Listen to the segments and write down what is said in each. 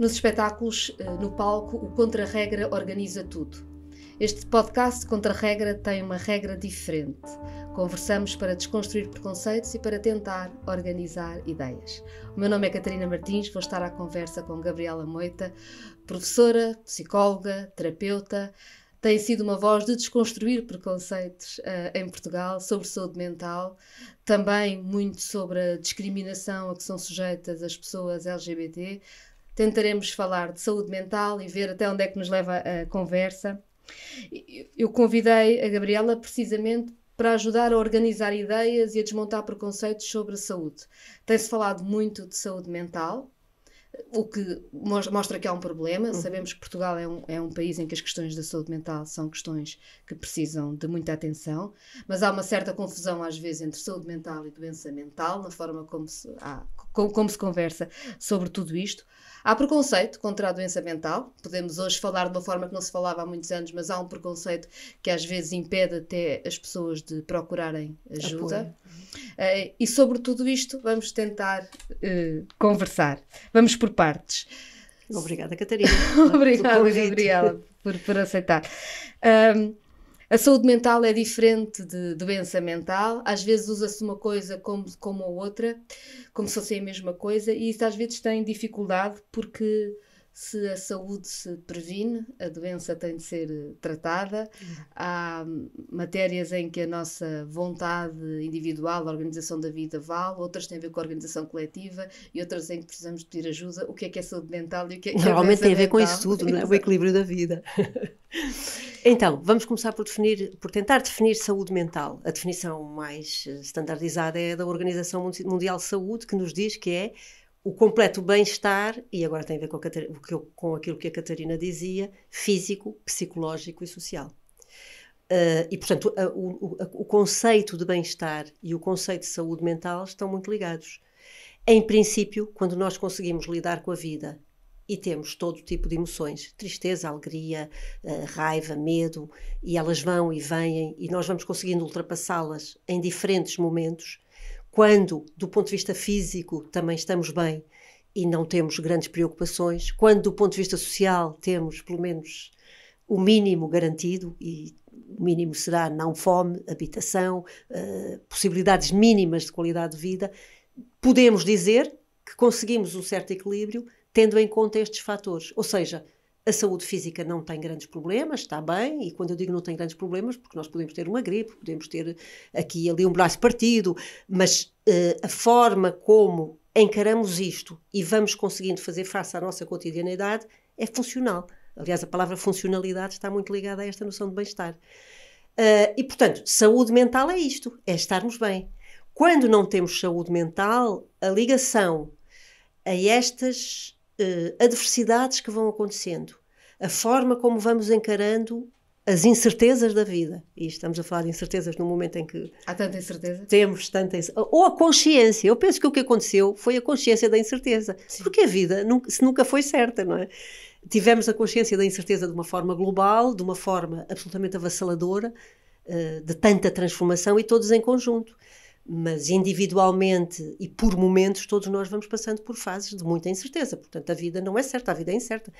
Nos espetáculos, eh, no palco, o Contra-Regra organiza tudo. Este podcast Contra-Regra tem uma regra diferente. Conversamos para desconstruir preconceitos e para tentar organizar ideias. O meu nome é Catarina Martins, vou estar à conversa com Gabriela Moita, professora, psicóloga, terapeuta. Tem sido uma voz de desconstruir preconceitos uh, em Portugal sobre saúde mental, também muito sobre a discriminação a que são sujeitas as pessoas LGBT, tentaremos falar de saúde mental e ver até onde é que nos leva a conversa. Eu convidei a Gabriela precisamente para ajudar a organizar ideias e a desmontar preconceitos sobre a saúde. Tem-se falado muito de saúde mental, o que mostra que há um problema. Uhum. Sabemos que Portugal é um, é um país em que as questões da saúde mental são questões que precisam de muita atenção, mas há uma certa confusão às vezes entre saúde mental e doença mental, na forma como se, há, como, como se conversa sobre tudo isto. Há preconceito contra a doença mental. Podemos hoje falar de uma forma que não se falava há muitos anos, mas há um preconceito que às vezes impede até as pessoas de procurarem ajuda. Uh, e sobre tudo isto vamos tentar uh, conversar. Vamos por partes. Obrigada, Catarina. obrigada, Gabriela, por, por aceitar. Um, a saúde mental é diferente de doença mental, às vezes usa-se uma coisa como, como a outra, como se fosse a mesma coisa, e isso às vezes tem dificuldade porque se a saúde se previne, a doença tem de ser eh, tratada. Uhum. Há hum, matérias em que a nossa vontade individual, a organização da vida vale, outras têm a ver com a organização coletiva e outras em que precisamos pedir ajuda. O que é que é saúde mental e o que é que é Normalmente tem a ver mental. com isso tudo, não é? o equilíbrio da vida. Então, vamos começar por definir, por tentar definir saúde mental. A definição mais eh, standardizada é da Organização Mundial de Saúde, que nos diz que é o completo bem-estar, e agora tem a ver com, a Catarina, com aquilo que a Catarina dizia, físico, psicológico e social. Uh, e, portanto, a, o, a, o, conceito de bem-estar e o conceito de saúde mental estão muito ligados. Em princípio, quando nós conseguimos lidar com a vida e temos todo tipo de emoções, tristeza, alegria, uh, raiva, medo, e elas vão e vêm, e nós vamos conseguindo ultrapassá-las em diferentes momentos, quando, do ponto de vista físico, também estamos bem e não temos grandes preocupações, quando, do ponto de vista social, temos pelo menos o mínimo garantido e o mínimo será não fome, habitação, uh, possibilidades mínimas de qualidade de vida, podemos dizer que conseguimos um certo equilíbrio tendo em conta estes fatores. Ou seja, a saúde física não tem grandes problemas, está bem, e quando eu digo não tem grandes problemas, porque nós podemos ter uma gripe, podemos ter aqui ali um braço partido, mas uh, a forma como encaramos isto e vamos conseguindo fazer face à nossa cotidianeidade é funcional. Aliás, a palavra funcionalidade está muito ligada a esta noção de bem-estar. Uh, e, portanto, saúde mental é isto, é estarmos bem. Quando não temos saúde mental, a ligação a estas eh, adversidades que vão acontecendo, a forma como vamos encarando as incertezas da vida. E estamos a falar de incertezas no momento em que. Há tanta incerteza? Temos tanta incerteza. Ou a consciência. Eu penso que o que aconteceu foi a consciência da incerteza. Sim. Porque a vida nunca, se nunca foi certa, não é? Tivemos a consciência da incerteza de uma forma global, de uma forma absolutamente avassaladora, eh, de tanta transformação e todos em conjunto mas individualmente e por momentos todos nós vamos passando por fases de muita incerteza. Portanto, a vida não é certa, a vida é incerta.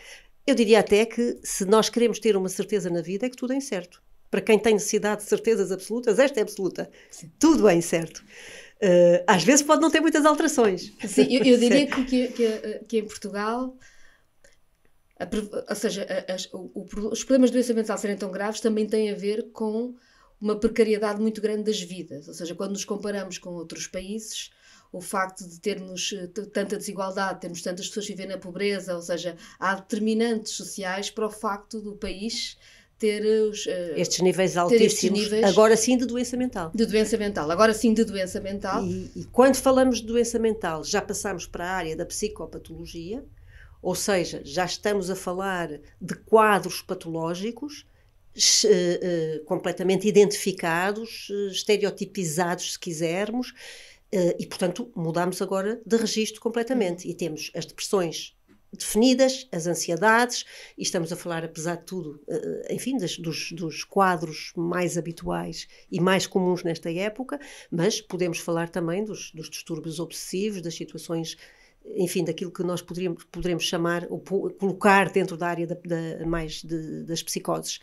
Eu diria até que se nós queremos ter uma certeza na vida é que tudo é incerto. Para quem tem necessidade de certezas absolutas, esta é absoluta. Sim. Tudo é incerto. Uh, às vezes pode não ter muitas alterações. Sim, eu, eu diria que, que, que, que, em Portugal, a, ou seja, a, a, o, o, os problemas de doença mental serem tão graves também têm a ver com uma precariedade muito grande das vidas. Ou seja, quando nos comparamos com outros países, o facto de termos eh, tanta desigualdade, termos tantas pessoas que vivem na pobreza, ou seja, há determinantes sociais para o facto do país ter eh, os, uh, estes níveis altíssimos, estes níveis agora sim de doença mental. De doença mental, agora sim de doença mental. E, e quando falamos de doença mental, já passamos para a área da psicopatologia, ou seja, já estamos a falar de quadros patológicos eh, eh, completamente identificados, eh, estereotipizados, se quisermos, e, portanto, mudamos agora de registro completamente. E temos as depressões definidas, as ansiedades, e estamos a falar, apesar de tudo, enfim, das, dos, dos, quadros mais habituais e mais comuns nesta época, mas podemos falar também dos, dos distúrbios obsessivos, das situações enfim, daquilo que nós poderíamos, poderemos chamar ou colocar dentro da área da, da mais de, das psicoses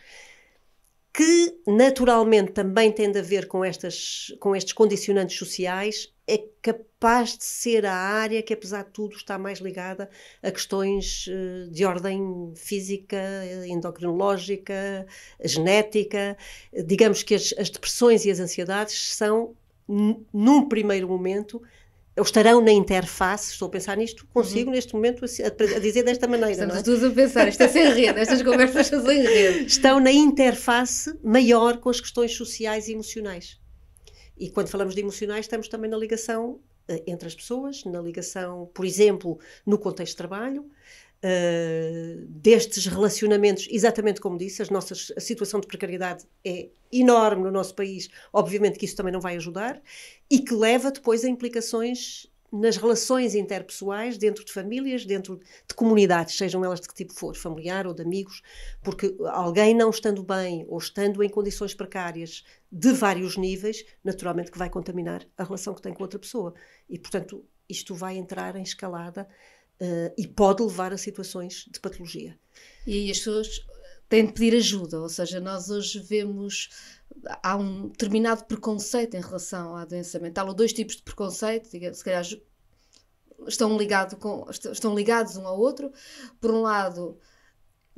que naturalmente também tem a ver com, estas, com estes condicionantes sociais, é capaz de ser a área que, apesar de tudo, está mais ligada a questões eh, de ordem física, endocrinológica, genética. Digamos que as, as depressões e as ansiedades são, num primeiro momento, ou estarão na interface, estou a pensar nisto, consigo uhum. neste momento a, a, dizer desta maneira. Estamos é? todos a pensar, isto é sem rede, é? estas conversas são sem rede. Estão na interface maior com as questões sociais e emocionais. E quando falamos de emocionais, estamos também na ligação eh, entre as pessoas, na ligação, por exemplo, no contexto de trabalho, uh, destes relacionamentos, exatamente como disse, as nossas, a situação de precariedade é enorme no nosso país, obviamente que isso também não vai ajudar, e que leva depois a implicações nas relações interpessoais, dentro de famílias, dentro de comunidades, sejam elas de que tipo for, familiar ou de amigos, porque alguém não estando bem ou estando em condições precárias de vários níveis, naturalmente que vai contaminar a relação que tem com outra pessoa. E, portanto, isto vai entrar em escalada uh, e pode levar a situações de patologia. E aí as pessoas têm de pedir ajuda, ou seja, nós hoje vemos há um determinado preconceito em relação à doença mental, ou dois tipos de preconceito, se calhar estão, ligado com, estão ligados um ao outro. Por um lado,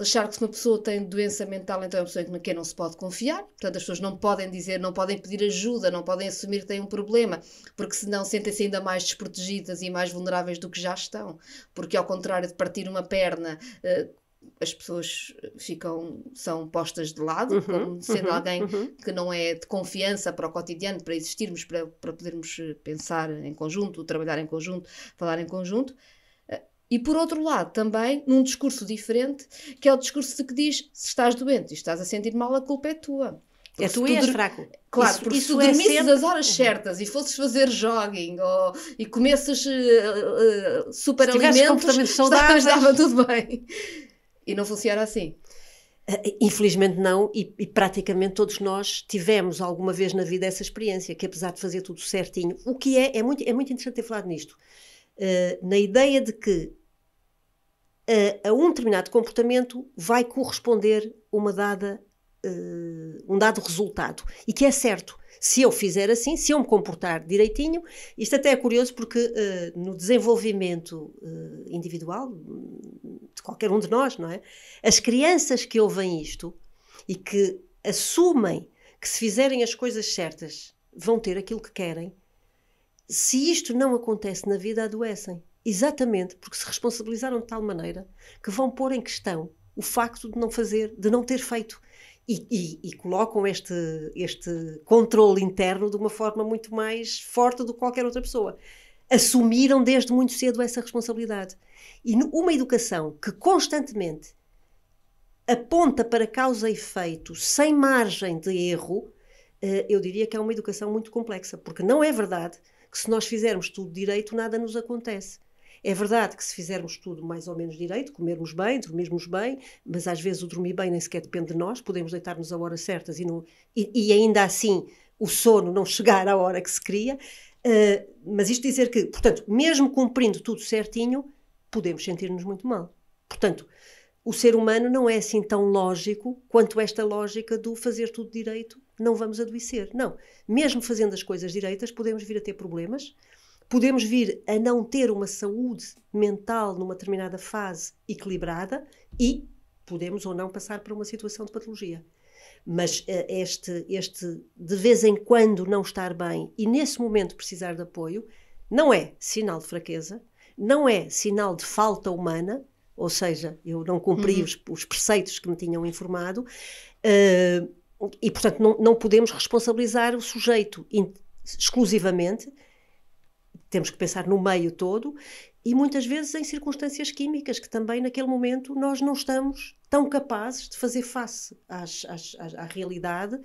achar que se uma pessoa tem doença mental, então é uma pessoa em quem não se pode confiar, portanto as pessoas não podem dizer, não podem pedir ajuda, não podem assumir que têm um problema, porque senão sentem-se ainda mais desprotegidas e mais vulneráveis do que já estão, porque ao contrário de partir uma perna, eh, as pessoas eh, ficam, são postas de lado, uhum, como sendo uhum, alguém uhum. que não é de confiança para o cotidiano, para existirmos, para, para podermos eh, pensar em conjunto, trabalhar em conjunto, falar em conjunto, e por outro lado, também, num discurso diferente, que é o discurso de que diz: se estás doente e estás a sentir mal, a culpa é tua. É porque é tu e tu fraco. Claro, isso, porque isso se tu é dormisses sempre... as horas certas e fosses fazer jogging ou, e comesses uh, uh, super alimentos, saudáveis, estava tudo bem. E não funciona assim. Ah, infelizmente não, e, e, praticamente todos nós tivemos alguma vez na vida essa experiência, que apesar de fazer tudo certinho, o que é, é muito, é muito interessante ter falado nisto, uh, na ideia de que a, a um determinado comportamento vai corresponder uma dada, uh, um dado resultado. E que é certo. Se eu fizer assim, se eu me comportar direitinho, isto até é curioso porque uh, no desenvolvimento uh, individual hum, de qualquer um de nós, não é? As crianças que ouvem isto e que assumem que se fizerem as coisas certas vão ter aquilo que querem, se isto não acontece na vida, adoecem. Exatamente, porque se responsabilizaram de tal maneira que vão pôr em questão o facto de não fazer, de não ter feito. E, e, e, colocam este, este controle interno de uma forma muito mais forte do que qualquer outra pessoa. Assumiram desde muito cedo essa responsabilidade. E uma educação que constantemente aponta para causa e efeito, sem margem de erro, eh, eu diria que é uma educação muito complexa, porque não é verdade que se nós fizermos tudo direito, nada nos acontece. É verdade que se fizermos tudo mais ou menos direito, comermos bem, dormirmos bem, mas às vezes o dormir bem nem sequer depende de nós, podemos deitar-nos a horas certas e, não, e, e, ainda assim o sono não chegar à hora que se queria. Uh, mas isto dizer que, portanto, mesmo cumprindo tudo certinho, podemos sentir-nos muito mal. Portanto, o ser humano não é assim tão lógico quanto esta lógica do fazer tudo direito, não vamos adoecer. Não. Mesmo fazendo as coisas direitas, podemos vir a ter problemas podemos vir a não ter uma saúde mental numa determinada fase equilibrada e podemos ou não passar por uma situação de patologia. Mas eh, este, este de vez em quando não estar bem e nesse momento precisar de apoio não é sinal de fraqueza, não é sinal de falta humana, ou seja, eu não cumpri uhum. os, os, preceitos que me tinham informado, uh, e portanto não, não podemos responsabilizar o sujeito in, exclusivamente temos que pensar no meio todo e muitas vezes em circunstâncias químicas que também naquele momento nós não estamos tão capazes de fazer face às, às, às, à realidade.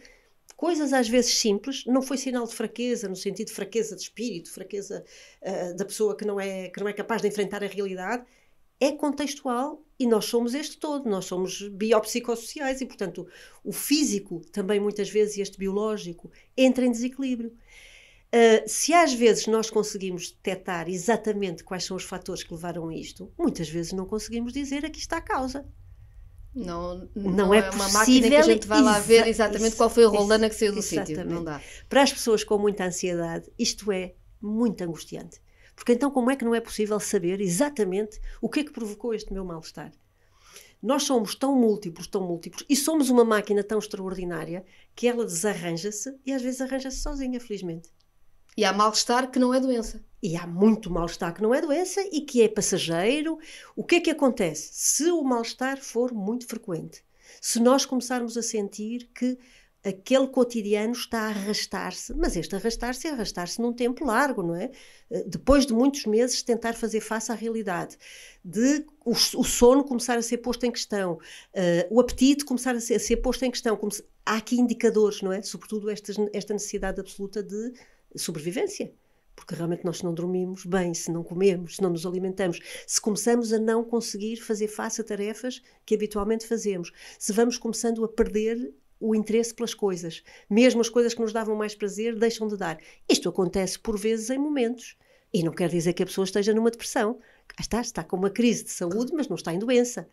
Coisas às vezes simples, não foi sinal de fraqueza, no sentido de fraqueza de espírito, fraqueza uh, da pessoa que não, é, que não é capaz de enfrentar a realidade, é contextual e nós somos este todo, nós somos biopsicossociais e, portanto, o físico também muitas vezes e este biológico entra em desequilíbrio. Ah, se às vezes nós conseguimos detectar exatamente quais são os fatores que levaram a isto, muitas vezes não conseguimos dizer aqui está a causa. Não, não, não é, é uma máquina que a gente vai lá ver exatamente qual foi a rolana que saiu do sítio. Não dá. Para as pessoas com muita ansiedade, isto é muito angustiante. Porque então, como é que não é possível saber exatamente o que é que provocou este meu mal-estar? Nós somos tão múltiplos, tão múltiplos, e somos uma máquina tão extraordinária que ela desarranja-se e às vezes arranja-se sozinha, felizmente. E há mal-estar que não é doença. E há muito mal-estar que não é doença e que é passageiro. O que é que acontece? Se o mal-estar for muito frequente, se nós começarmos a sentir que aquele cotidiano está a arrastar-se, mas este arrastar-se é arrastar-se num tempo largo, não é? Eh, depois de muitos meses tentar fazer face à realidade, de o, sono começar a ser posto em questão, uh, o apetite começar a ser, a ser posto em questão, se, há aqui indicadores, não é? Sobretudo esta, esta necessidade absoluta de sobrevivência. Porque realmente nós se não dormimos bem, se não comemos, se não nos alimentamos, se começamos a não conseguir fazer face a tarefas que habitualmente fazemos, se vamos começando a perder o interesse pelas coisas, mesmo as coisas que nos davam mais prazer deixam de dar. Isto acontece por vezes em momentos. E não quer dizer que a pessoa esteja numa depressão. Está, está com uma crise de saúde, mas não está em doença.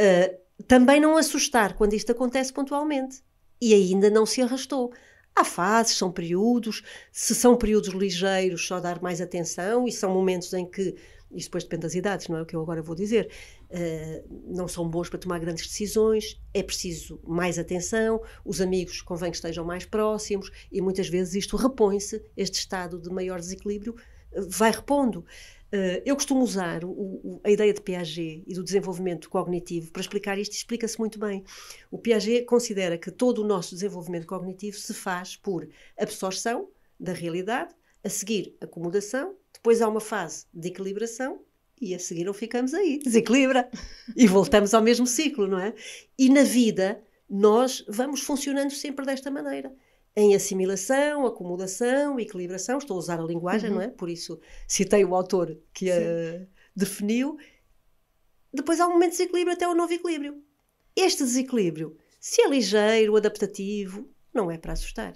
Uh, também não assustar quando isto acontece pontualmente. E ainda não se arrastou. Há fases, são períodos, se são períodos ligeiros, só dar mais atenção e são momentos em que, isso depois depende das idades, não é o que eu agora vou dizer, uh, não são bons para tomar grandes decisões, é preciso mais atenção, os amigos convém que estejam mais próximos e muitas vezes isto repõe-se, este estado de maior desequilíbrio eh, vai repondo. Eh, eu costumo usar o, o, a ideia de Piaget e do desenvolvimento cognitivo para explicar isto, explica-se muito bem. O Piaget considera que todo o nosso desenvolvimento cognitivo se faz por absorção da realidade, a seguir acomodação, depois há uma fase de equilibração e a seguir não ficamos aí, desequilibra e voltamos ao mesmo ciclo, não é? E na vida nós vamos funcionando sempre desta maneira em assimilação, acumulação, equilibração. Estou a usar a linguagem, uhum. não é? Por isso citei o autor que a definiu. Depois há um momento de desequilíbrio até o novo equilíbrio. Este desequilíbrio, se é ligeiro, adaptativo, não é para assustar.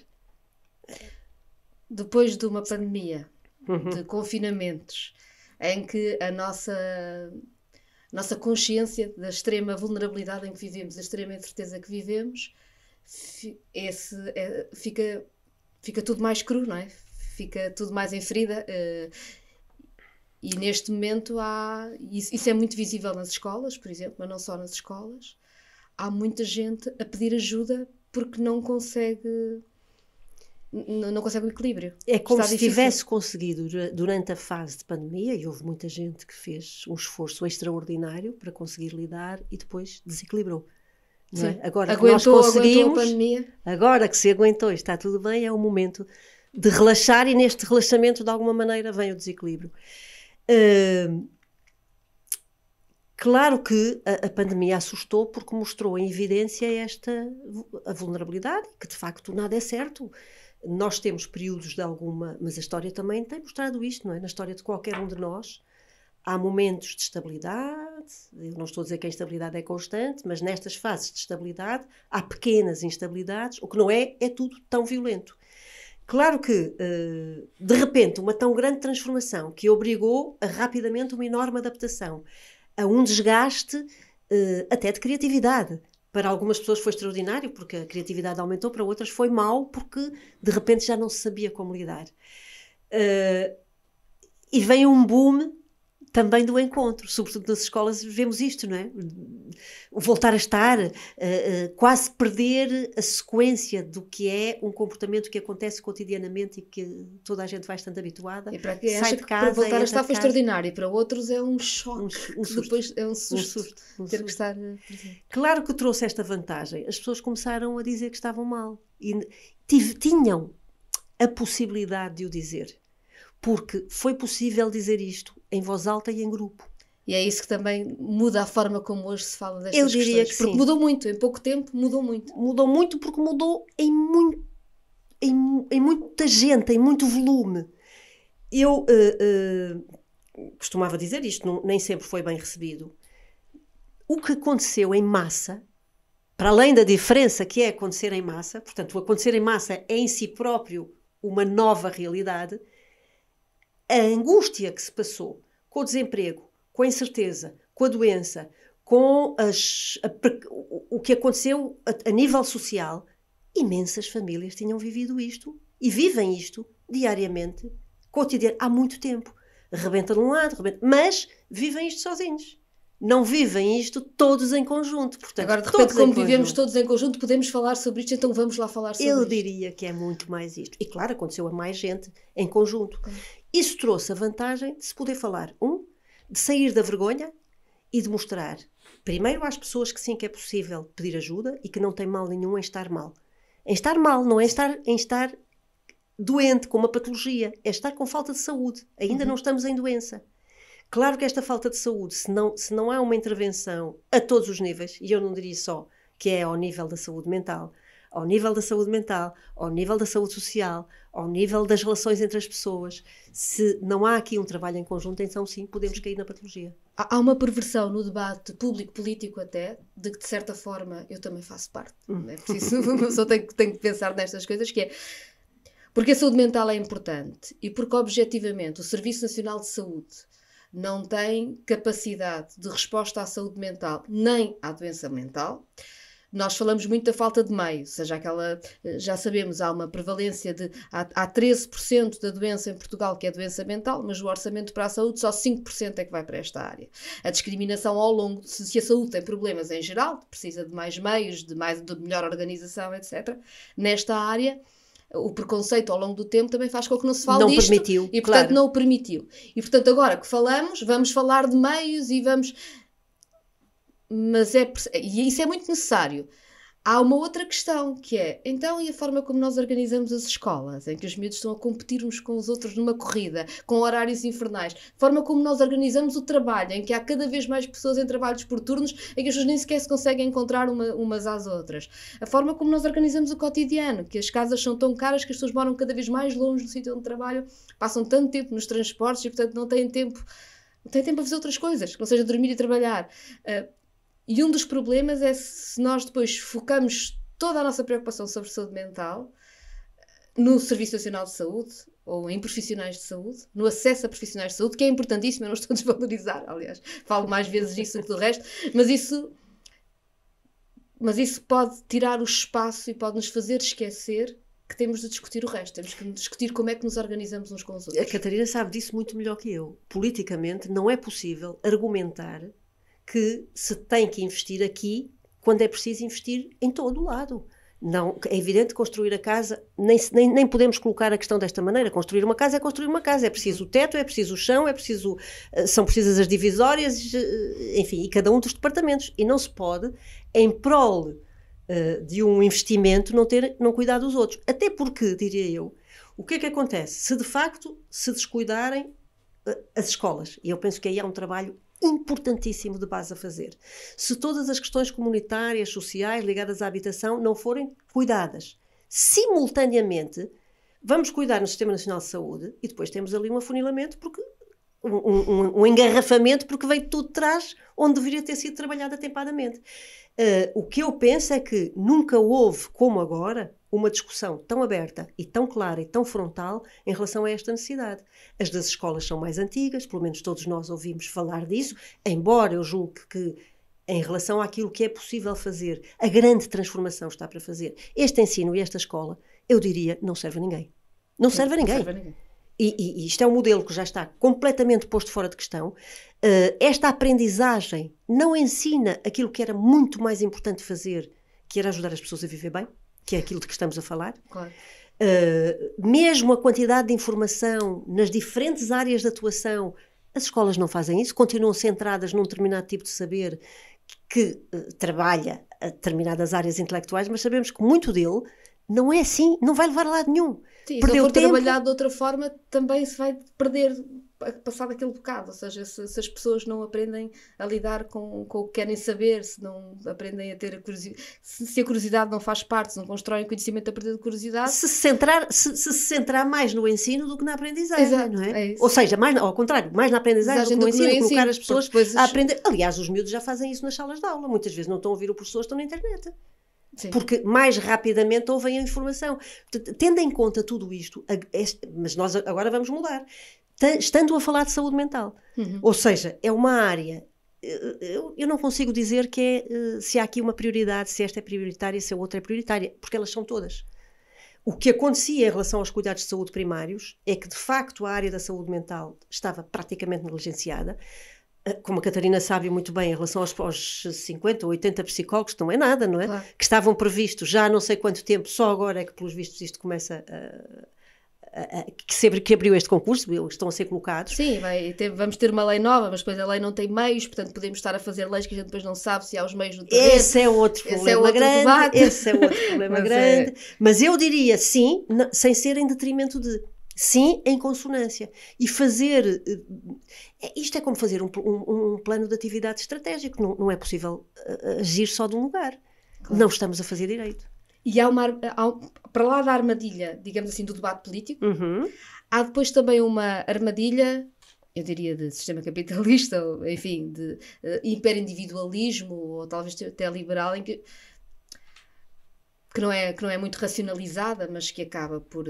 Depois de uma pandemia, uhum. de confinamentos, em que a nossa nossa consciência da extrema vulnerabilidade em que vivemos, da extrema incerteza que vivemos, esse, é, fica, fica tudo mais cru, não é? Fica tudo mais em ferida. Uh, e neste momento há. Isso, isso é muito visível nas escolas, por exemplo, mas não só nas escolas. Há muita gente a pedir ajuda porque não consegue não, não consegue o equilíbrio. É como se tivesse conseguido durante a fase de pandemia, e houve muita gente que fez um esforço extraordinário para conseguir lidar e depois desequilibrou. É? Agora aguentou, que nós conseguimos, a agora que se aguentou e está tudo bem, é o momento de relaxar e neste relaxamento de alguma maneira vem o desequilíbrio. Uh, claro que a, a, pandemia assustou porque mostrou em evidência esta a vulnerabilidade, que de facto nada é certo. Nós temos períodos de alguma, mas a história também tem mostrado isto, não é? Na história de qualquer um de nós, há momentos de estabilidade, eu não estou a dizer que a instabilidade é constante, mas nestas fases de estabilidade há pequenas instabilidades, o que não é, é tudo tão violento. Claro que, eh, de repente, uma tão grande transformação que obrigou a rapidamente uma enorme adaptação, a um desgaste eh, até de criatividade. Para algumas pessoas foi extraordinário, porque a criatividade aumentou, para outras foi mal porque de repente já não se sabia como lidar. Eh, e vem um boom também do encontro, sobretudo nas escolas vemos isto, não é? O voltar a estar, uh, uh, quase perder a sequência do que é um comportamento que acontece cotidianamente e que toda a gente vai estando habituada. E para quem sai de casa, para voltar a estar foi extraordinário, e para outros é um choque, um, um depois é um susto, um susto um ter susto. que estar eh, Claro que trouxe esta vantagem, as pessoas começaram a dizer que estavam mal e tinham a possibilidade de o dizer porque foi possível dizer isto em voz alta e em grupo. E é isso que também muda a forma como hoje se fala destas Eu diria questões. Que porque sim. mudou muito, em pouco tempo mudou muito. Mudou muito porque mudou em, muito, em, em muita gente, em muito volume. Eu uh, uh, costumava dizer isto, não, nem sempre foi bem recebido. O que aconteceu em massa, para além da diferença que é acontecer em massa, portanto, o acontecer em massa é em si próprio uma nova realidade, a angústia que se passou com o desemprego, com a incerteza, com a doença, com as, a, o que aconteceu a, a nível social, imensas famílias tinham vivido isto e vivem isto diariamente, cotidiano, há muito tempo. Rebenta de um lado, rebenta, mas vivem isto sozinhos não vivem isto todos em conjunto. Portanto, Agora, de repente, como vivemos conjunto. todos em conjunto, podemos falar sobre isto, então vamos lá falar sobre Eu isto. Eu diria que é muito mais isto. E claro, aconteceu a mais gente em conjunto. Isso trouxe a vantagem de se poder falar, um, de sair da vergonha e de mostrar, primeiro, às pessoas que sim que é possível pedir ajuda e que não tem mal nenhum em estar mal. Em estar mal, não é estar, em estar doente, com uma patologia, é estar com falta de saúde. Ainda uhum. não estamos em doença. Claro que esta falta de saúde, se não, se não há uma intervenção a todos os níveis, e eu não diria só que é ao nível da saúde mental, ao nível da saúde mental, ao nível da saúde social, ao nível das relações entre as pessoas. Se não há aqui um trabalho em conjunto, então sim, podemos cair na patologia. Há uma perversão no debate público-político até, de que de certa forma eu também faço parte. Hum. É preciso, uma pessoa tem, tem que pensar nestas coisas, que é porque a saúde mental é importante e porque objetivamente o Serviço Nacional de Saúde não tem capacidade de resposta à saúde mental nem à doença mental, nós falamos muito da falta de meios, ou seja, aquela, eh, já sabemos, há uma prevalência de. Há, há 13% da doença em Portugal que é doença mental, mas o orçamento para a saúde só 5% é que vai para esta área. A discriminação ao longo, se, se a saúde tem problemas em geral, precisa de mais meios, de, mais, de melhor organização, etc., nesta área o preconceito ao longo do tempo também faz com que não se fale não disto, permitiu, e portanto claro. não o permitiu e portanto agora que falamos vamos falar de meios e vamos mas é, e isso é muito necessário. Há uma outra questão que é, então, e a forma como nós organizamos as escolas, em que os miúdos estão a competir uns com os outros numa corrida, com horários infernais, a forma como nós organizamos o trabalho, em que há cada vez mais pessoas em trabalhos por turnos, em que as pessoas nem sequer se conseguem encontrar uma, umas às outras, a forma como nós organizamos o cotidiano, que as casas são tão caras que as pessoas moram cada vez mais longe do sítio onde trabalham, passam tanto tempo nos transportes e, portanto, não têm tempo não tempo para fazer outras coisas, que não seja dormir e trabalhar. Uh, e um dos problemas é se nós depois focamos toda a nossa preocupação sobre saúde mental eh, no Serviço Nacional de Saúde ou em profissionais de saúde, no acesso a profissionais de saúde, que é importantíssimo, eu não estou a desvalorizar, aliás, falo mais vezes isso do que do resto, mas isso mas isso pode tirar o espaço e pode nos fazer esquecer que temos de discutir o resto, temos que discutir como é que nos organizamos uns com os outros. A Catarina sabe disso muito melhor que eu. Politicamente não é possível argumentar que se tem que investir aqui quando é preciso investir em todo o lado. Não, é evidente construir a casa, nem, nem, nem, podemos colocar a questão desta maneira. Construir uma casa é construir uma casa, é preciso o teto, é preciso o chão, é preciso, eh, são precisas as divisórias, eh, enfim, e cada um dos departamentos. E não se pode, em prol uh, de um investimento, não, ter, não cuidar dos outros. Até porque, diria eu, o que é que acontece? Se de facto se descuidarem uh, as escolas, e eu penso que aí há um trabalho importantíssimo de base a fazer. Se todas as questões comunitárias, sociais, ligadas à habitação não forem cuidadas simultaneamente, vamos cuidar no Sistema Nacional de Saúde e depois temos ali um afunilamento porque um, um, um, engarrafamento porque veio tudo de trás onde deveria ter sido trabalhado atempadamente. Uh, o que eu penso é que nunca houve, como agora, uma discussão tão aberta e tão clara e tão frontal em relação a esta necessidade. As das escolas são mais antigas, pelo menos todos nós ouvimos falar disso, embora eu julgue que em relação àquilo que é possível fazer, a grande transformação está para fazer. Este ensino e esta escola, eu diria, não serve a ninguém. Não serve a ninguém. Não serve a ninguém e, e, isto é um modelo que já está completamente posto fora de questão, eh, esta aprendizagem não ensina aquilo que era muito mais importante fazer, que era ajudar as pessoas a viver bem, que é aquilo de que estamos a falar. Claro. Eh, mesmo a quantidade de informação nas diferentes áreas de atuação, as escolas não fazem isso, continuam centradas num determinado tipo de saber que eh, trabalha determinadas áreas intelectuais, mas sabemos que muito dele não é assim, não vai levar a lado nenhum. Sim, Perdeu se for tempo. trabalhado de outra forma, também se vai perder passado aquele bocado, ou seja, se, se, as pessoas não aprendem a lidar com, com o que querem saber, se não aprendem a ter a curiosidade, se, se a curiosidade não faz parte, se não constroem conhecimento a partir de curiosidade. Se centrar, se, se, centrar mais no ensino do que na aprendizagem, Exato, não é? é ou seja, mais, ao contrário, mais na aprendizagem Exato, do que no, ensino, que no ensino, colocar as pessoas depois... a aprender. Aliás, os miúdos já fazem isso nas salas de aula, muitas vezes não estão a ouvir o professor, estão na internet. Sim. Porque mais rapidamente ouvem a informação. Tendo em conta tudo isto, mas nós agora vamos mudar. Estando a falar de saúde mental. Uhum. Ou seja, é uma área eh, eh, eu, eu, não consigo dizer que é, eh, se há aqui uma prioridade, se esta é prioritária, se a outra é prioritária, porque elas são todas. O que acontecia em relação aos cuidados de saúde primários é que, de facto, a área da saúde mental estava praticamente negligenciada como a Catarina sabe muito bem, em relação aos, aos 50 ou 80 psicólogos, não é nada, não é? Claro. Que estavam previstos já há não sei quanto tempo, só agora é que, pelos vistos, isto começa a. que, se, que abriu este concurso, estão a ser colocados. Sim, vai, vamos ter uma lei nova, mas depois a lei não tem meios, portanto podemos estar a fazer leis que a gente depois não sabe se há os meios no terreno. Esse é outro esse é problema é outro grande. Debate. Esse é outro problema mas é. grande. É... Mas eu diria sim, sem ser em detrimento de Sim, em consonância. E fazer. Eh, eh, isto é como fazer um, um, um plano de atividade estratégico. Não, não, é possível eh, agir só de um lugar. Claro. Não estamos a fazer direito. E há uma. Há, para lá da armadilha, digamos assim, do debate político, uhum. há depois também uma armadilha eu diria de sistema capitalista, ou, enfim, de uh, hiperindividualismo, ou talvez até liberal, em que, que, não é, que não é muito racionalizada, mas que acaba por,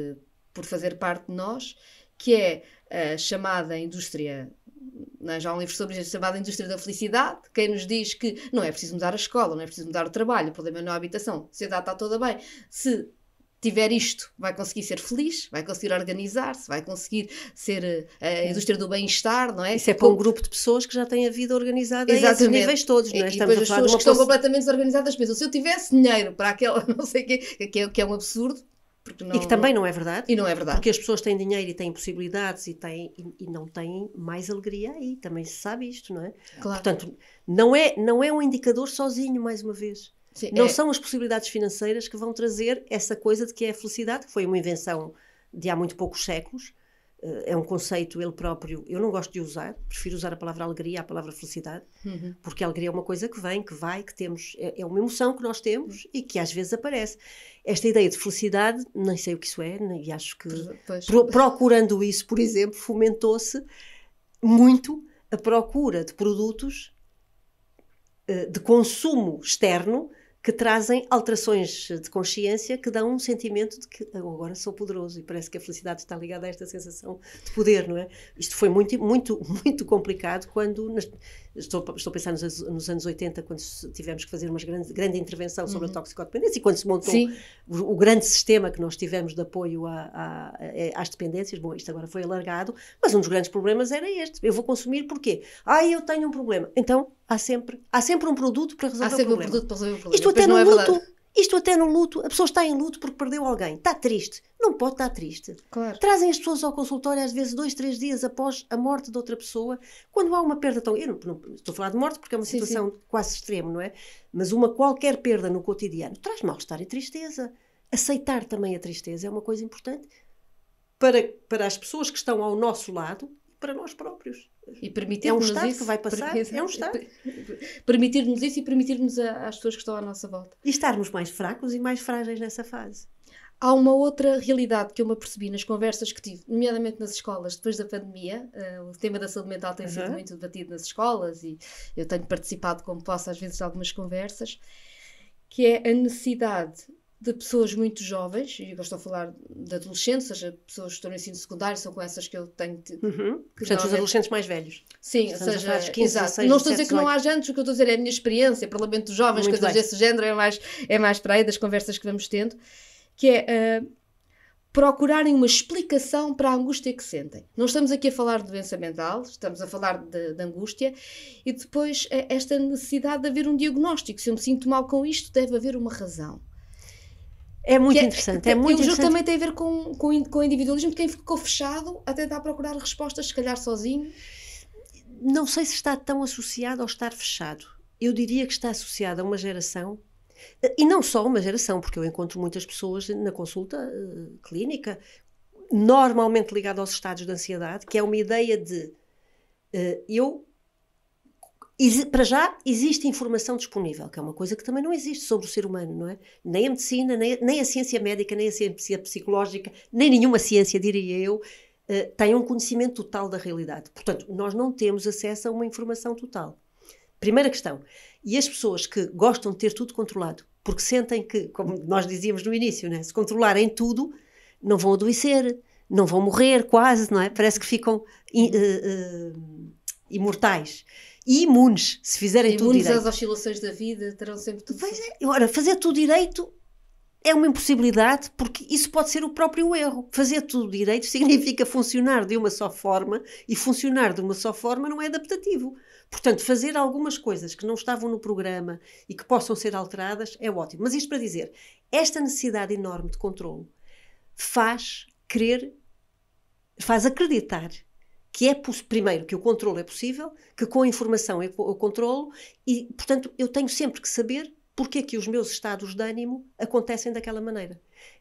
por fazer parte de nós, que é a chamada indústria. Não, é? já há um livro sobre a chamada indústria da felicidade, quem nos diz que não é preciso mudar a escola, não é preciso mudar o trabalho, o problema não é a habitação, a sociedade está toda bem. Se tiver isto, vai conseguir ser feliz, vai conseguir organizar-se, vai conseguir ser eh, a indústria do bem-estar, não é? Isso é para um grupo de pessoas que já têm a vida organizada a esses níveis todos, não é? Estamos e depois as pessoas que estão completamente desorganizadas pensam, se eu tivesse dinheiro para aquela, não sei o quê, que é, que é um absurdo, não, e que também não é verdade. E não é verdade. Porque as pessoas têm dinheiro e têm possibilidades e, têm, e, e não têm mais alegria aí. Também se sabe isto, não é? Claro. Portanto, não é, não é um indicador sozinho, mais uma vez. Sim, não é... são as possibilidades financeiras que vão trazer essa coisa de que é a felicidade, que foi uma invenção de há muito poucos séculos, eh, é um conceito ele próprio. Eu não gosto de usar, prefiro usar a palavra alegria à palavra felicidade, uhum. porque a alegria é uma coisa que vem, que vai, que temos. É, é uma emoção que nós temos e que às vezes aparece. Esta ideia de felicidade, nem sei o que isso é, e acho que pro, procurando isso, por exemplo, fomentou-se muito a procura de produtos eh, de consumo externo que trazem alterações de consciência que dão um sentimento de que agora sou poderoso e parece que a felicidade está ligada a esta sensação de poder, não é? Isto foi muito, muito, muito complicado quando Estou, estou a pensar nos, nos, anos 80, quando tivemos que fazer uma grande, grande intervenção sobre uhum. a toxicodependência e quando se montou o, o, grande sistema que nós tivemos de apoio a, a, a, às dependências. Bom, isto agora foi alargado, mas um dos grandes problemas era este. Eu vou consumir porquê? Ah, eu tenho um problema. Então, há sempre, há sempre um produto para resolver o problema. Há sempre um produto para resolver o problema. Isto até não é luto. Verdade. Isto até no luto, a pessoa está em luto porque perdeu alguém, está triste, não pode estar triste. Claro. Trazem as pessoas ao consultório às vezes dois, três dias após a morte de outra pessoa, quando há uma perda tão. Eu não, não estou a falar de morte porque é uma sim, situação sim. quase extrema, não é? Mas uma qualquer perda no cotidiano traz mal-estar e tristeza. Aceitar também a tristeza é uma coisa importante para, para as pessoas que estão ao nosso lado e para nós próprios. E permitir-nos é um isso. que vai passar. É um estado. Permitir-nos isso e permitir-nos às pessoas que estão à nossa volta. E estarmos mais fracos e mais frágeis nessa fase. Há uma outra realidade que eu me apercebi nas conversas que tive, nomeadamente nas escolas, depois da pandemia. Uh, o tema da saúde mental tem uhum. sido muito debatido nas escolas e eu tenho participado, como posso, às vezes, de algumas conversas, que é a necessidade de pessoas muito jovens, e eu estou a falar de adolescentes, ou seja, pessoas que estão no ensino secundário, são com essas que eu tenho. De, uhum. Portanto, os adolescentes mais velhos. Sim, ou seja, 15, exato. 16, não estou a dizer 18. que não haja antes, o que eu estou a dizer é a minha experiência, Parlamento dos Jovens, muito coisas bem. desse género, é mais, é mais para aí das conversas que vamos tendo, que é. Uh, procurarem uma explicação para a angústia que sentem. Não estamos aqui a falar de doença mental, estamos a falar de, de angústia e depois eh, esta necessidade de haver um diagnóstico. Se eu me sinto mal com isto, deve haver uma razão. É muito é- interessante, é, é muito e o jogo também tem a ver com, com, com o individualismo, quem ficou fechado a tentar procurar respostas, se calhar sozinho. Não sei se está tão associado ao estar fechado. Eu diria que está associado a uma geração, eh, e não só uma geração, porque eu encontro muitas pessoas na consulta uh, clínica, normalmente ligado aos estados de ansiedade, que é uma ideia de uh, eu para já existe informação disponível, que é uma coisa que também não existe sobre o ser humano, não é? Nem a medicina, nem, nem a ciência médica, nem a ciência psicológica, nem nenhuma ciência, diria eu, uh, tem um conhecimento total da realidade. Portanto, nós não temos acesso a uma informação total. Primeira questão. E as pessoas que gostam de ter tudo controlado, porque sentem que, como nós dizíamos no início, né, se controlarem tudo, não vão adoecer, não vão morrer quase, não é? Parece que ficam uh, uh, imortais e imunes, se fizerem tudo direito. Imunes às oscilações da vida, terão sempre tudo pois É. Ora, fazer tudo direito é uma impossibilidade, porque isso pode ser o próprio erro. Fazer tudo direito significa funcionar de uma só forma, e funcionar de uma só forma não é adaptativo. Portanto, fazer algumas coisas que não estavam no programa e que possam ser alteradas é ótimo. Mas isto para dizer, esta necessidade enorme de controle faz crer, faz acreditar que é primeiro que o controle é possível, que com a informação eu, eu controlo e, portanto, eu tenho sempre que saber porque é que os meus estados de ânimo acontecem daquela maneira.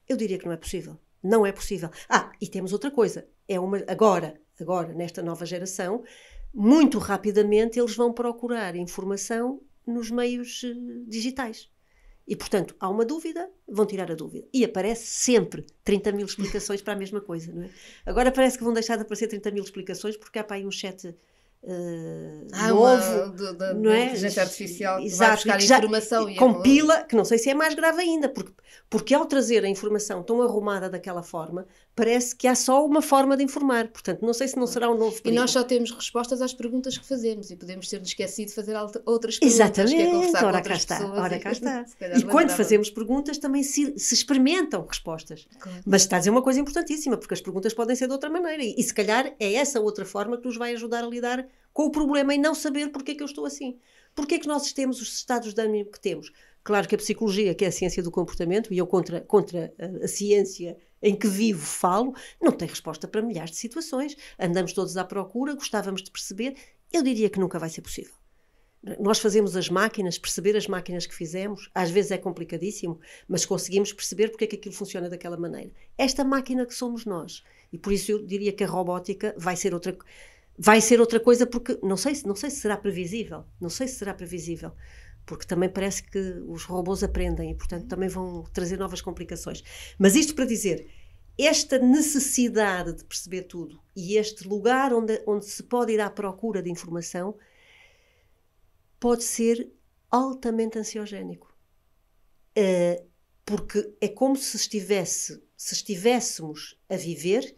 Eu diria que não é possível. Não é possível. Ah, e temos outra coisa. É uma agora, agora nesta nova geração, muito rapidamente eles vão procurar informação nos meios eh, digitais. E, portanto, há uma dúvida, vão tirar a dúvida. E aparece sempre 30 mil explicações para a mesma coisa, não é? Agora parece que vão deixar de aparecer 30 mil explicações porque há para aí um chat Uh, ah, novo, de não é? inteligência artificial que Exato, vai buscar e é compila, é que não sei se é mais grave ainda, porque, porque ao trazer a informação tão arrumada daquela forma, parece que há só uma forma de informar. Portanto, não sei se não será um novo. Período. E nós só temos respostas às perguntas que fazemos e podemos ter esquecido de fazer outras perguntas. É Exatamente, é ora cá está. Ora cá está. E quando fazemos perguntas também se, se experimentam respostas. Claro. Mas está a dizer uma coisa importantíssima, porque as perguntas podem ser de outra maneira e, e se calhar é essa outra forma que nos vai ajudar a lidar com o problema e não saber porque é que eu estou assim. porque é que nós temos os estados de ânimo que temos? Claro que a psicologia, que é a ciência do comportamento, e eu contra, contra a, a ciência em que vivo, falo, não tem resposta para milhares de situações. Andamos todos à procura, gostávamos de perceber. Eu diria que nunca vai ser possível. Nós fazemos as máquinas, perceber as máquinas que fizemos, às vezes é complicadíssimo, mas conseguimos perceber porque é que aquilo funciona daquela maneira. Esta máquina que somos nós. E por isso eu diria que a robótica vai ser outra vai ser outra coisa porque não sei, não sei se será previsível, não sei se será previsível porque também parece que os robôs aprendem e, portanto, também vão trazer novas complicações. Mas isto para dizer, esta necessidade de perceber tudo e este lugar onde, onde se pode ir à procura de informação pode ser altamente ansiogénico. Uh, porque é como se estivesse, se estivéssemos a viver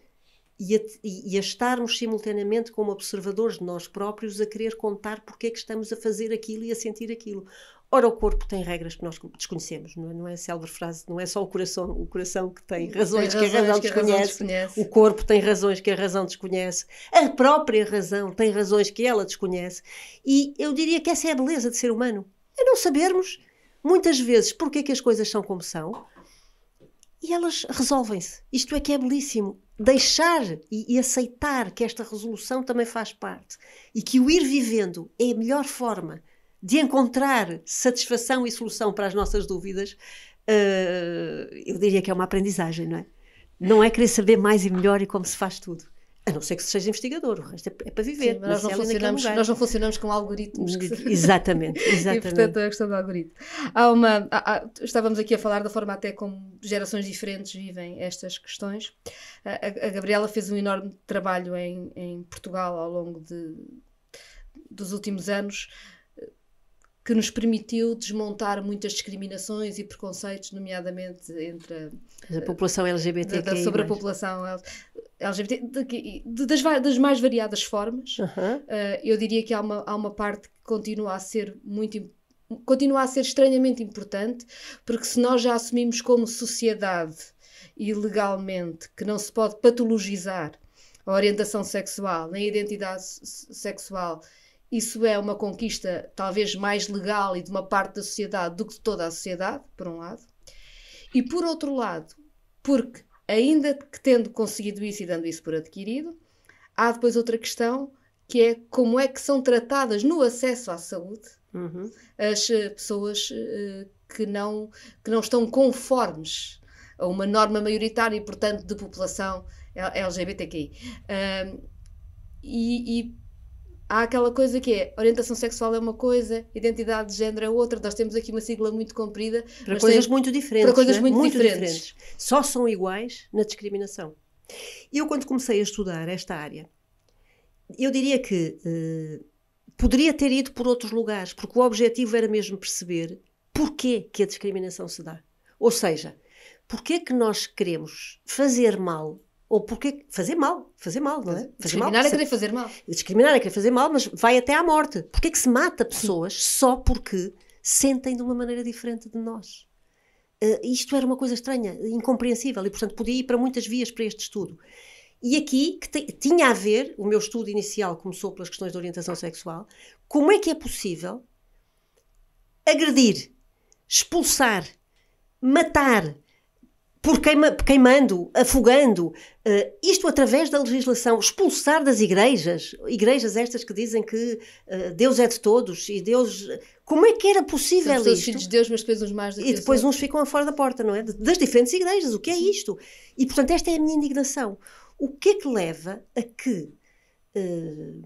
e a, e a, estarmos simultaneamente como observadores de nós próprios a querer contar porque é que estamos a fazer aquilo e a sentir aquilo. Ora, o corpo tem regras que nós desconhecemos, não é, não é célebre frase, não é só o coração, o coração que tem razões, tem razões que a razão, que a razão desconhece, desconhece, o corpo tem razões que a razão desconhece, a própria razão tem razões que ela desconhece, e eu diria que essa é a beleza de ser humano, é não sabermos muitas vezes porque é que as coisas são como são, e elas resolvem-se. Isto é que é belíssimo. Deixar e, e, aceitar que esta resolução também faz parte e que o ir vivendo é a melhor forma de encontrar satisfação e solução para as nossas dúvidas, uh, eu diria que é uma aprendizagem, não é? Não é querer saber mais e melhor e como se faz tudo. A não ser que se seja investigador, o resto é, é para viver. Sim, nós, não funcionamos, nós não funcionamos com algoritmos. Hum, exatamente, exatamente. e portanto é a questão do algoritmo. Há uma, há, há, estávamos aqui a falar da forma até como gerações diferentes vivem estas questões. A, a Gabriela fez um enorme trabalho em, em Portugal ao longo de, dos últimos anos que nos permitiu desmontar muitas discriminações e preconceitos, nomeadamente entre a, a população LGBT Da, da, sobre a população LGBT, de, das, das, mais variadas formas. Uhum. Uh, eu diria que há uma, há uma parte que continua a ser muito continua a ser estranhamente importante, porque se nós já assumimos como sociedade e legalmente que não se pode patologizar a orientação sexual, nem a identidade sexual isso é uma conquista talvez mais legal e de uma parte da sociedade do que de toda a sociedade, por um lado, e por outro lado, porque ainda que tendo conseguido isso e dando isso por adquirido, há depois outra questão que é como é que são tratadas no acesso à saúde uhum. as eh, pessoas eh, que, não, que não estão conformes a uma norma maioritária e, portanto, de população LGBTQI. Uh, e, e há aquela coisa que é orientação sexual é uma coisa, identidade de género é outra, nós temos aqui uma sigla muito comprida. Para coisas muito diferentes. Para coisas né? muito, muito diferentes. diferentes. Só são iguais na discriminação. Eu, quando comecei a estudar esta área, eu diria que eh, poderia ter ido por outros lugares, porque o objetivo era mesmo perceber porquê que a discriminação se dá. Ou seja, porquê que nós queremos fazer mal ou porque fazer mal, fazer mal, não é? Fazer discriminar mal, é querer fazer mal. Discriminar é querer fazer mal, mas vai até à morte. Porquê que se mata pessoas Sim. só porque sentem de uma maneira diferente de nós? Uh, isto era uma coisa estranha, incompreensível, e portanto podia ir para muitas vias para este estudo. E aqui, que te, tinha a ver, o meu estudo inicial começou pelas questões de orientação sexual, como é que é possível agredir, expulsar, matar, por queima, queimando, afogando, uh, isto através da legislação, expulsar das igrejas, igrejas estas que dizem que uh, Deus é de todos e Deus. Como é que era possível isto? Os filhos de Deus, mas depois uns mais do E depois uns ficam fora da porta, não é? Das diferentes igrejas, o que é isto? E portanto, esta é a minha indignação. O que é que leva a que uh,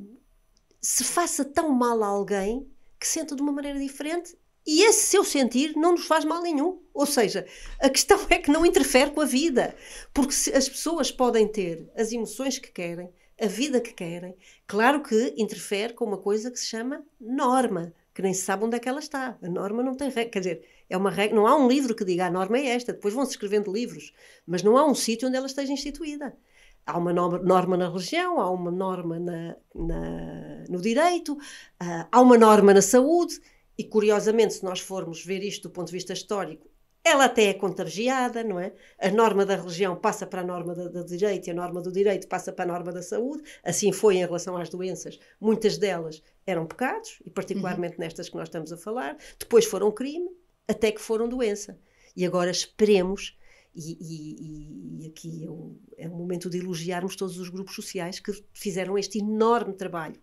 se faça tão mal a alguém que sente de uma maneira diferente e esse seu sentir não nos faz mal nenhum? Ou seja, a questão é que não interfere com a vida, porque as pessoas podem ter as emoções que querem, a vida que querem, claro que interfere com uma coisa que se chama norma, que nem se sabe onde é que ela está. A norma não tem regra, quer dizer, é uma regra, não há um livro que diga a norma é esta, depois vão-se escrevendo livros, mas não há um sítio onde ela esteja instituída. Há uma norma na religião, há uma norma na, na, no direito, ah, há uma norma na saúde, e curiosamente, se nós formos ver isto do ponto de vista histórico, ela até é contagiada, não é? A norma da religião passa para a norma do direito e a norma do direito passa para a norma da saúde. Assim foi em relação às doenças. Muitas delas eram pecados, e particularmente uhum. nestas que nós estamos a falar. Depois foram crime, até que foram doença. E agora esperemos, e, e, e aqui é um, é momento de elogiarmos todos os grupos sociais que fizeram este enorme trabalho.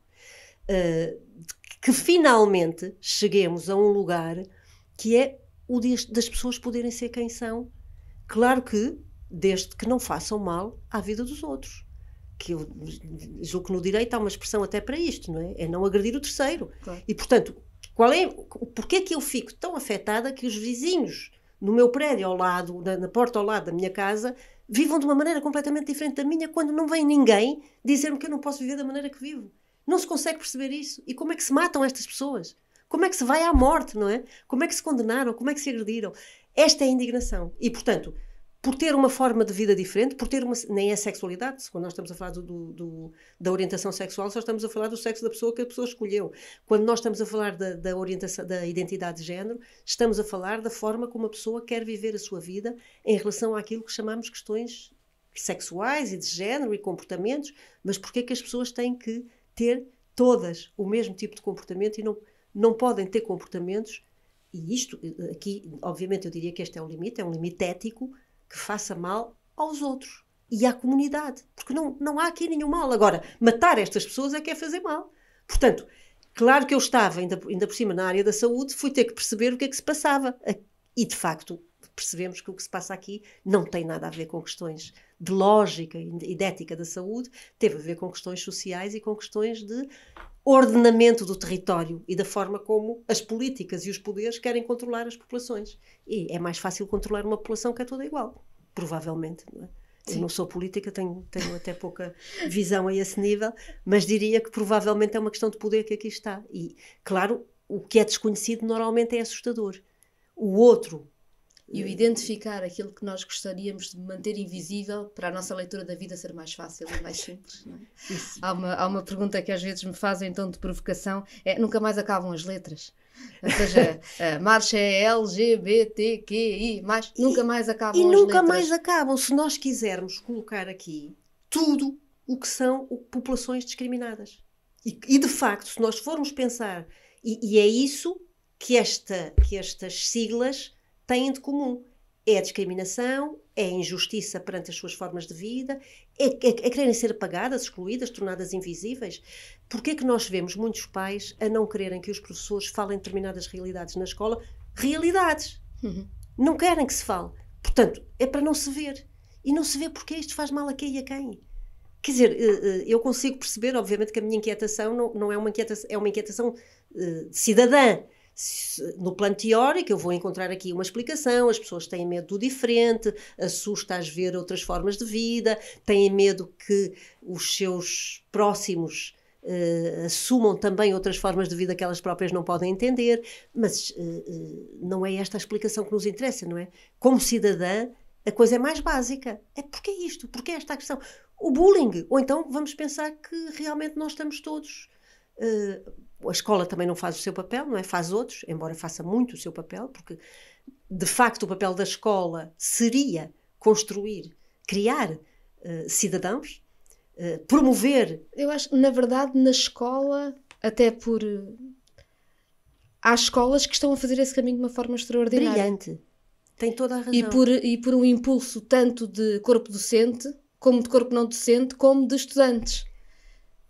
Uh, que finalmente cheguemos a um lugar que é o das pessoas poderem ser quem são. Claro que, desde que não façam mal à vida dos outros. Que eu julgo que no direito há uma expressão até para isto, não é? É não agredir o terceiro. Claro. E, portanto, qual é, porquê é que eu fico tão afetada que os vizinhos no meu prédio ao lado, na, na, porta ao lado da minha casa, vivam de uma maneira completamente diferente da minha quando não vem ninguém dizer-me que eu não posso viver da maneira que vivo? Não se consegue perceber isso. E como é que se matam estas pessoas? Como é que se vai à morte, não é? Como é que se condenaram? Como é que se agrediram? Esta é a indignação. E, portanto, por ter uma forma de vida diferente, por ter uma. nem é sexualidade, quando nós estamos a falar do, do, da orientação sexual, só estamos a falar do sexo da pessoa que a pessoa escolheu. Quando nós estamos a falar da, da orientação, da identidade de género, estamos a falar da forma como a pessoa quer viver a sua vida em relação àquilo que chamamos questões sexuais e de género e comportamentos, mas porquê é que as pessoas têm que ter todas o mesmo tipo de comportamento e não não podem ter comportamentos, e isto eh, aqui, obviamente, eu diria que este é um limite, é um limite ético, que faça mal aos outros e à comunidade, porque não, não há aqui nenhum mal. Agora, matar estas pessoas é que é fazer mal. Portanto, claro que eu estava, ainda, ainda por cima, na área da saúde, fui ter que perceber o que é que se passava. E, de facto, percebemos que o que se passa aqui não tem nada a ver com questões de lógica e de ética da saúde, teve a ver com questões sociais e com questões de ordenamento do território e da forma como as políticas e os poderes querem controlar as populações. E é mais fácil controlar uma população que é toda igual, provavelmente. Não é? Eu não sou política, tenho, tenho até pouca visão a esse nível, mas diria que provavelmente é uma questão de poder que aqui está. E, claro, o que é desconhecido normalmente é assustador. O outro, e o identificar aquilo que nós gostaríamos de manter invisível para a nossa leitura da vida ser mais fácil e mais simples. É? Há, uma, há uma pergunta que às vezes me fazem, então, de provocação: é nunca mais acabam as letras? Ou seja, a marcha é LGBTQI, mas nunca mais acabam e as nunca letras. mais acabam. Se nós quisermos colocar aqui tudo o que são populações discriminadas. E, e de facto, se nós formos pensar, e, e é isso que, esta, que estas siglas têm de comum. É a discriminação, é a injustiça perante as suas formas de vida, é, é, é quererem ser apagadas, excluídas, tornadas invisíveis. Porquê é que nós vemos muitos pais a não quererem que os professores falem determinadas realidades na escola? Realidades! Uhum. Não querem que se fale. Portanto, é para não se ver. E não se vê porque isto faz mal a quem e a quem. Quer dizer, eh, eh, eu consigo perceber, obviamente, que a minha inquietação não, não é uma inquietação, é uma inquietação eh, cidadã, no plano teórico eu vou encontrar aqui uma explicação, as pessoas têm medo do diferente, assusta às ver outras formas de vida, têm medo que os seus próximos uh, assumam também outras formas de vida que elas próprias não podem entender, mas uh, uh, não é esta a explicação que nos interessa, não é? Como cidadã, a coisa é mais básica. É porque é isto? Porque é esta a questão? O bullying. Ou então vamos pensar que realmente nós estamos todos a escola também não faz o seu papel, não é? Faz outros, embora faça muito o seu papel, porque de facto o papel da escola seria construir, criar uh, cidadãos, uh, promover. Eu acho que, na verdade, na escola, até por. Eh, há escolas que estão a fazer esse caminho de uma forma extraordinária. Brilhante. Tem toda a razão. E por, e por um impulso tanto de corpo docente, como de corpo não docente, como de estudantes.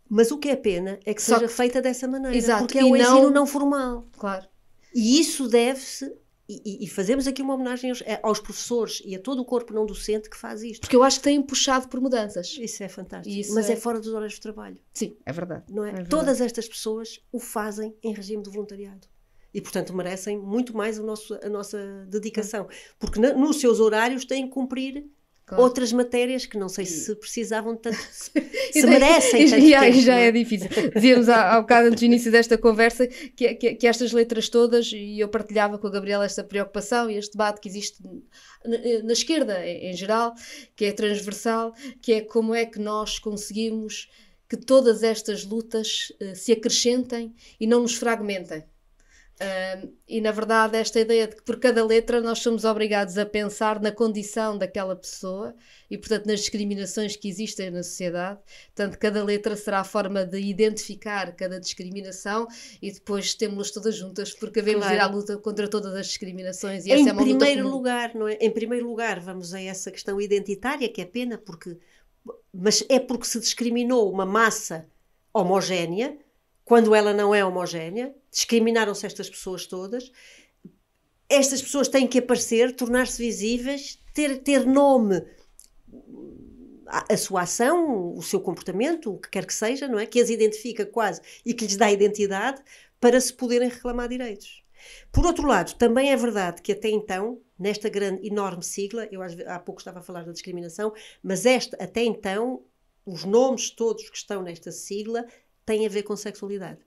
Mas o que é pena é que seja que... feita dessa maneira, Exato. porque é um não... ensino não formal. Claro. E isso deve-se e, e, fazemos aqui uma homenagem aos, é, aos, professores e a todo o corpo não docente que faz isto. Porque eu acho que têm puxado por mudanças. Isso é fantástico. Isso mas é... é... fora dos horários de trabalho. Sim, é verdade. Não é? é verdade. Todas estas pessoas o fazem em regime de voluntariado. E, portanto, merecem muito mais nosso, a nossa dedicação. Hum. Porque na, nos seus horários têm que cumprir Claro. outras matérias que não sei se precisavam tanto, se, se merecem tanto tempo. E já é? é difícil. Dizíamos há, há bocado antes do início desta conversa que, que, que, estas letras todas, e eu partilhava com a Gabriela esta preocupação e este debate que existe na, na esquerda em, em geral, que é transversal, que é como é que nós conseguimos que todas estas lutas uh, se acrescentem e não nos fragmentem Uh, e na verdade, esta ideia de que por cada letra nós somos obrigados a pensar na condição daquela pessoa e, portanto, nas discriminações que existem na sociedade. Portanto, cada letra será a forma de identificar cada discriminação e depois temos-las todas juntas, porque devemos claro. ir à luta contra todas as discriminações. E em essa é uma primeiro luta lugar, não é? Em primeiro lugar, vamos a essa questão identitária, que é pena, porque. Mas é porque se discriminou uma massa homogénea quando ela não é homogénea, discriminaram-se estas pessoas todas. Estas pessoas têm que aparecer, tornar-se visíveis, ter, ter nome a, a sua ação, o seu comportamento, o que quer que seja, não é? Que as identifica quase e que lhes dá identidade para se poderem reclamar direitos. Por outro lado, também é verdade que até então, nesta grande, enorme sigla, eu há pouco estava a falar da discriminação, mas esta, até então, os nomes todos que estão nesta sigla tem a ver com sexualidade.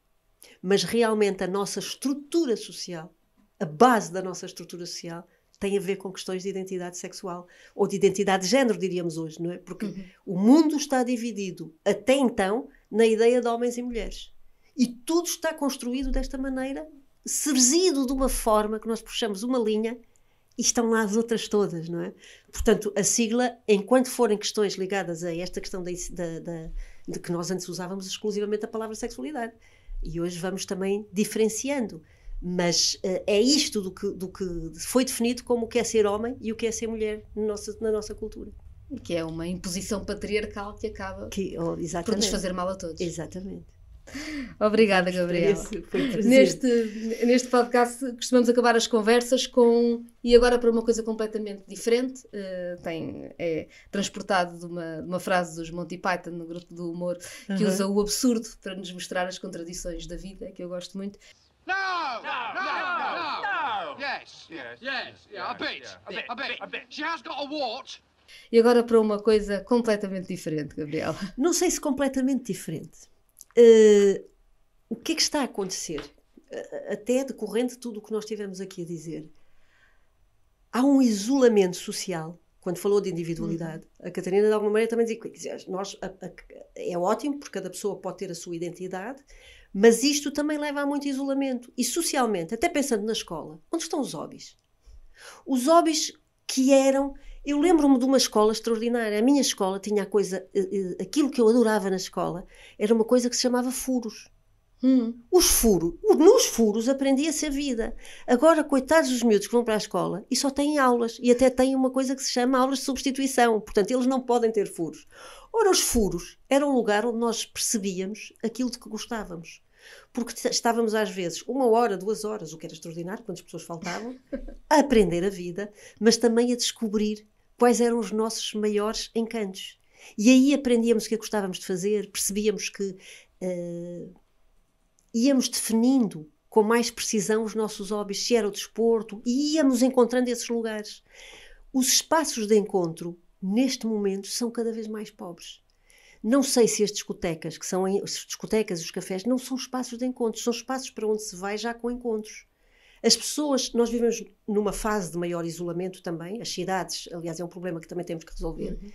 Mas realmente a nossa estrutura social, a base da nossa estrutura social, tem a ver com questões de identidade sexual ou de identidade de género, diríamos hoje, não é? Porque uhum. o mundo está dividido até então na ideia de homens e mulheres. E tudo está construído desta maneira, servido de uma forma que nós puxamos uma linha e estão lá as outras todas, não é? Portanto, a sigla, enquanto forem questões ligadas a esta questão da, da, da de que nós antes usávamos exclusivamente a palavra sexualidade. E hoje vamos também diferenciando. Mas uh, é isto do que, do que foi definido como o que é ser homem e o que é ser mulher na nossa, na nossa cultura. Que é uma imposição patriarcal que acaba que, oh, por nos fazer mal a todos. Exatamente. Obrigada, Gabriela. Neste, neste podcast costumamos acabar as conversas com e agora para uma coisa completamente diferente. Uh, tem, é transportado de uma, de uma frase dos Monty Python no grupo do humor que uhum. usa o absurdo para nos mostrar as contradições da vida, que eu gosto muito. Não, não, não, não. Yes, yes, yes, a bit, a bit, a bit, a bit. She has got a wart. E agora para uma coisa completamente diferente, Gabriela. Não sei se completamente diferente Uh, o que é que está a acontecer? Uh, até decorrente de tudo o que nós tivemos aqui a dizer. Há um isolamento social, quando falou de individualidade, uhum. a Catarina de alguma maneira também dizia que nós, é ótimo, porque cada pessoa pode ter a sua identidade, mas isto também leva a muito isolamento. E socialmente, até pensando na escola, onde estão os hobbies? Os hobbies que eram eu lembro-me de uma escola extraordinária. A minha escola tinha a coisa, eh, eh, aquilo que eu adorava na escola, era uma coisa que se chamava furos. Hum. Os furos, nos furos aprendia-se a vida. Agora, coitados dos miúdos que vão para a escola e só têm aulas, e até têm uma coisa que se chama aulas de substituição, portanto, eles não podem ter furos. Ora, os furos eram o lugar onde nós percebíamos aquilo de que gostávamos. Porque estávamos às vezes uma hora, duas horas, o que era extraordinário, quando as pessoas faltavam, a aprender a vida, mas também a descobrir quais eram os nossos maiores encantos. E aí aprendíamos o que é gostávamos de fazer, percebíamos que uh, íamos definindo com mais precisão os nossos hobbies, se era o desporto, e íamos encontrando esses lugares. Os espaços de encontro, neste momento, são cada vez mais pobres. Não sei se as discotecas, que são as discotecas e os cafés, não são espaços de encontros, são espaços para onde se vai já com encontros. As pessoas, nós vivemos numa fase de maior isolamento também, as cidades, aliás, é um problema que também temos que resolver. Uhum.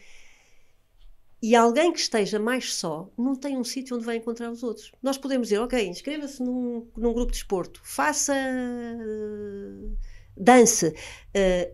E alguém que esteja mais só não tem um sítio onde vai encontrar os outros. Nós podemos dizer, ok, inscreva-se num, num, grupo de esporto faça. Uh, uh,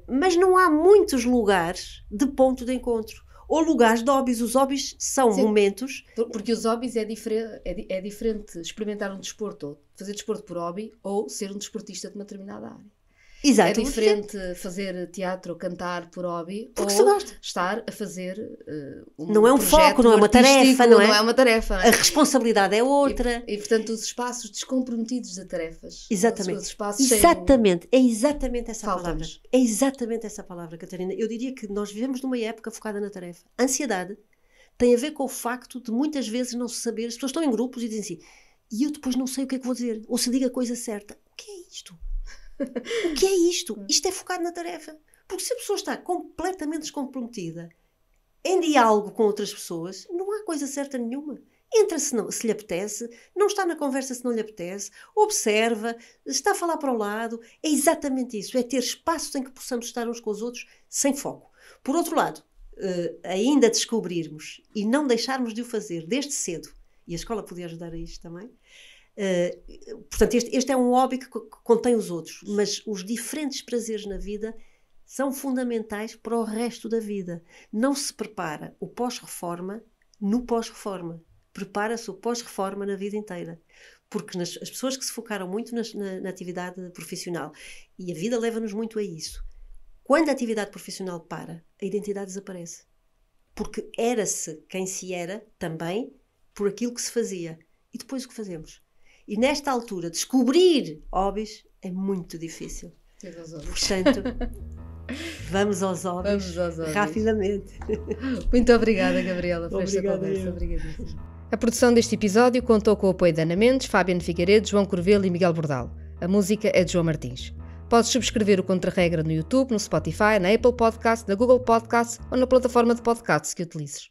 mas não há muitos lugares de ponto de encontro ou lugares de hobbies. Os hobbies são Sim, momentos. Porque os hobbies é, difer é, é diferente experimentar um desporto, fazer desporto por hobby ou ser um desportista de uma determinada área. Exato. É diferente fazer teatro ou cantar por hobby Porque ou se gosta. estar a fazer uh, um Não é um foco, não é uma tarefa, não é? Não é uma tarefa. É? A responsabilidade é outra. E, e portanto, os espaços descomprometidos de tarefas. Exatamente. Os espaços exatamente. Sem... É exatamente essa Faltamos. palavra. É exatamente essa palavra, Catarina. Eu diria que nós vivemos numa época focada na tarefa. Ansiedade tem a ver com o facto de muitas vezes não se saber. As pessoas estão em grupos e dizem assim, e eu depois não sei o que é que vou dizer. Ou se diga a coisa certa. O que é isto? O que é isto? Hum. Isto é focado na tarefa. Porque se a pessoa está completamente descomprometida em diálogo com outras pessoas, não há coisa certa nenhuma. Entra se, não, se lhe apetece, não está na conversa se não lhe apetece, observa, está a falar para o lado. É exatamente isso. É ter espaços em que possamos estar uns com os outros sem foco. Por outro lado, Uh, ainda descobrirmos e não deixarmos de o fazer desde cedo, e a escola podia ajudar a isto também, eh, portanto, este, este, é um hobby que, que contém os outros, mas os diferentes prazeres na vida são fundamentais para o resto da vida. Não se prepara o pós-reforma no pós-reforma. Prepara-se o pós-reforma na vida inteira. Porque nas, as pessoas que se focaram muito nas, na, na atividade profissional, e a vida leva-nos muito a isso, quando a atividade profissional para, a identidade desaparece. Porque era-se quem se era também por aquilo que se fazia. E depois o que fazemos? E nesta altura, descobrir hobbies é muito difícil. Portanto, vamos aos hobbies, vamos aos hobbies. rapidamente. Muito obrigada, Gabriela, por obrigada esta conversa. Obrigadíssima. A produção deste episódio contou com o apoio de Ana Mendes, Fabiano Figueiredo, João Corvelo e Miguel Bordal. A música é de João Martins. Podes subscrever o Contra-Regra no YouTube, no Spotify, na Apple Podcast, na Google Podcast ou na plataforma de podcasts que utilizes.